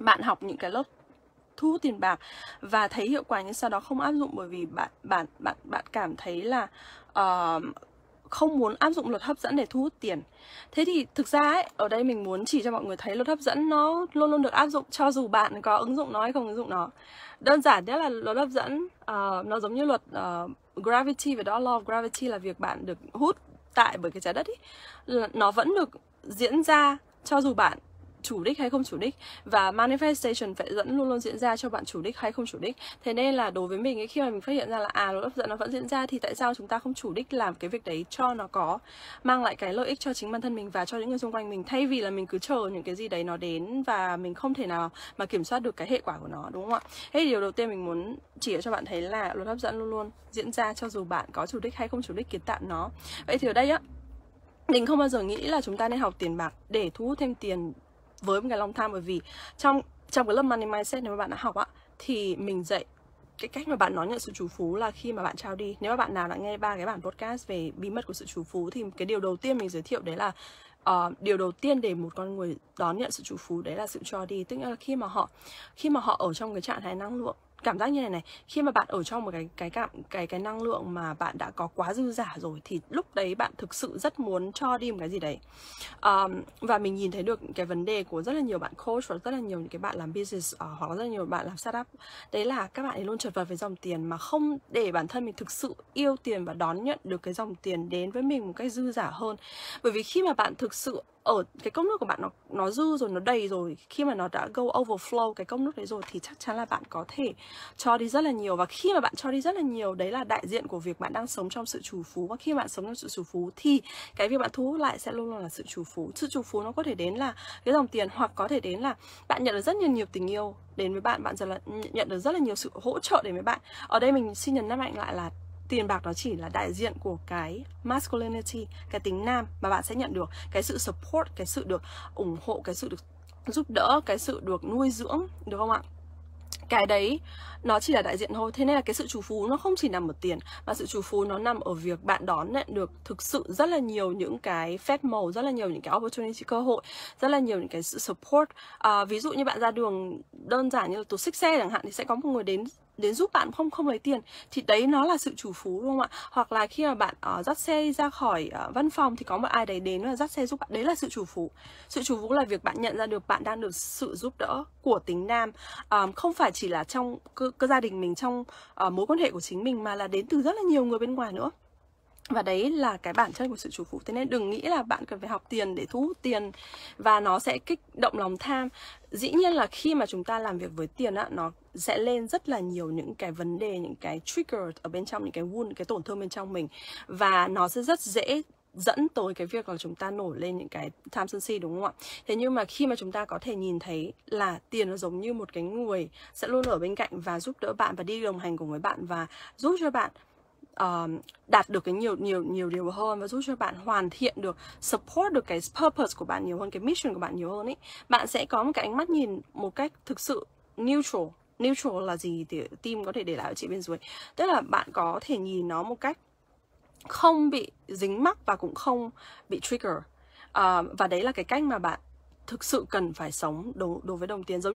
bạn học những cái lớp thu hút tiền bạc và thấy hiệu quả nhưng sau đó không áp dụng bởi vì bạn bạn bạn bạn cảm thấy là uh, không muốn áp dụng luật hấp dẫn để thu hút tiền thế thì thực ra ấy, ở đây mình muốn chỉ cho mọi người thấy luật hấp dẫn nó luôn luôn được áp dụng cho dù bạn có ứng dụng nó hay không ứng dụng nó đơn giản nhất là luật hấp dẫn uh, nó giống như luật uh, gravity và đó law of gravity là việc bạn được hút tại bởi cái trái đất ấy nó vẫn được diễn ra cho dù bạn chủ đích hay không chủ đích và manifestation phải dẫn luôn luôn diễn ra cho bạn chủ đích hay không chủ đích thế nên là đối với mình ấy, khi mà mình phát hiện ra là à luật hấp dẫn nó vẫn diễn ra thì tại sao chúng ta không chủ đích làm cái việc đấy cho nó có mang lại cái lợi ích cho chính bản thân mình và cho những người xung quanh mình thay vì là mình cứ chờ những cái gì đấy nó đến và mình không thể nào mà kiểm soát được cái hệ quả của nó đúng không ạ thế điều đầu tiên mình muốn chỉ cho bạn thấy là luật hấp dẫn luôn luôn diễn ra cho dù bạn có chủ đích hay không chủ đích kiến tạo nó vậy thì ở đây á mình không bao giờ nghĩ là chúng ta nên học tiền bạc để thu hút thêm tiền với một cái long time bởi vì trong trong cái lớp money mindset nếu mà bạn đã học á thì mình dạy cái cách mà bạn nói nhận sự chủ phú là khi mà bạn trao đi nếu mà bạn nào đã nghe ba cái bản podcast về bí mật của sự chủ phú thì cái điều đầu tiên mình giới thiệu đấy là uh, điều đầu tiên để một con người đón nhận sự chủ phú đấy là sự cho đi tức là khi mà họ khi mà họ ở trong cái trạng thái năng lượng cảm giác như này này khi mà bạn ở trong một cái cái cảm cái cái năng lượng mà bạn đã có quá dư giả rồi thì lúc đấy bạn thực sự rất muốn cho đi một cái gì đấy um, và mình nhìn thấy được cái vấn đề của rất là nhiều bạn coach và rất là nhiều những cái bạn làm business uh, hoặc là rất là nhiều bạn làm startup đấy là các bạn ấy luôn chật vật với dòng tiền mà không để bản thân mình thực sự yêu tiền và đón nhận được cái dòng tiền đến với mình một cách dư giả hơn bởi vì khi mà bạn thực sự ở cái cốc nước của bạn nó nó dư rồi nó đầy rồi khi mà nó đã go overflow cái cốc nước đấy rồi thì chắc chắn là bạn có thể cho đi rất là nhiều và khi mà bạn cho đi rất là nhiều đấy là đại diện của việc bạn đang sống trong sự chủ phú và khi bạn sống trong sự chủ phú thì cái việc bạn thu hút lại sẽ luôn luôn là sự chủ phú sự chủ phú nó có thể đến là cái dòng tiền hoặc có thể đến là bạn nhận được rất nhiều nhiều tình yêu đến với bạn bạn rất là nhận được rất là nhiều sự hỗ trợ đến với bạn ở đây mình xin nhấn mạnh lại là tiền bạc đó chỉ là đại diện của cái masculinity cái tính nam mà bạn sẽ nhận được cái sự support cái sự được ủng hộ cái sự được giúp đỡ cái sự được nuôi dưỡng được không ạ cái đấy nó chỉ là đại diện thôi thế nên là cái sự chủ phú nó không chỉ nằm ở tiền mà sự chủ phú nó nằm ở việc bạn đón nhận được thực sự rất là nhiều những cái phép màu rất là nhiều những cái opportunity cơ hội rất là nhiều những cái sự support à, ví dụ như bạn ra đường đơn giản như là tổ xích xe chẳng hạn thì sẽ có một người đến đến giúp bạn không không lấy tiền thì đấy nó là sự chủ phú đúng không ạ hoặc là khi mà bạn uh, dắt xe ra khỏi uh, văn phòng thì có một ai đấy đến và dắt xe giúp bạn đấy là sự chủ phú sự chủ phú là việc bạn nhận ra được bạn đang được sự giúp đỡ của tính nam um, không phải chỉ là trong cơ, cơ gia đình mình trong uh, mối quan hệ của chính mình mà là đến từ rất là nhiều người bên ngoài nữa và đấy là cái bản chất của sự chủ phú thế nên đừng nghĩ là bạn cần phải học tiền để thu hút tiền và nó sẽ kích động lòng tham dĩ nhiên là khi mà chúng ta làm việc với tiền á nó sẽ lên rất là nhiều những cái vấn đề những cái trigger ở bên trong những cái wound cái tổn thương bên trong mình và nó sẽ rất dễ dẫn tới cái việc là chúng ta nổi lên những cái tham sân si đúng không ạ thế nhưng mà khi mà chúng ta có thể nhìn thấy là tiền nó giống như một cái người sẽ luôn ở bên cạnh và giúp đỡ bạn và đi đồng hành cùng với bạn và giúp cho bạn uh, đạt được cái nhiều nhiều nhiều điều hơn và giúp cho bạn hoàn thiện được support được cái purpose của bạn nhiều hơn cái mission của bạn nhiều hơn ấy bạn sẽ có một cái ánh mắt nhìn một cách thực sự neutral neutral là gì thì team có thể để lại ở chị bên dưới tức là bạn có thể nhìn nó một cách không bị dính mắc và cũng không bị trigger uh, và đấy là cái cách mà bạn thực sự cần phải sống đối, đối với đồng tiền giống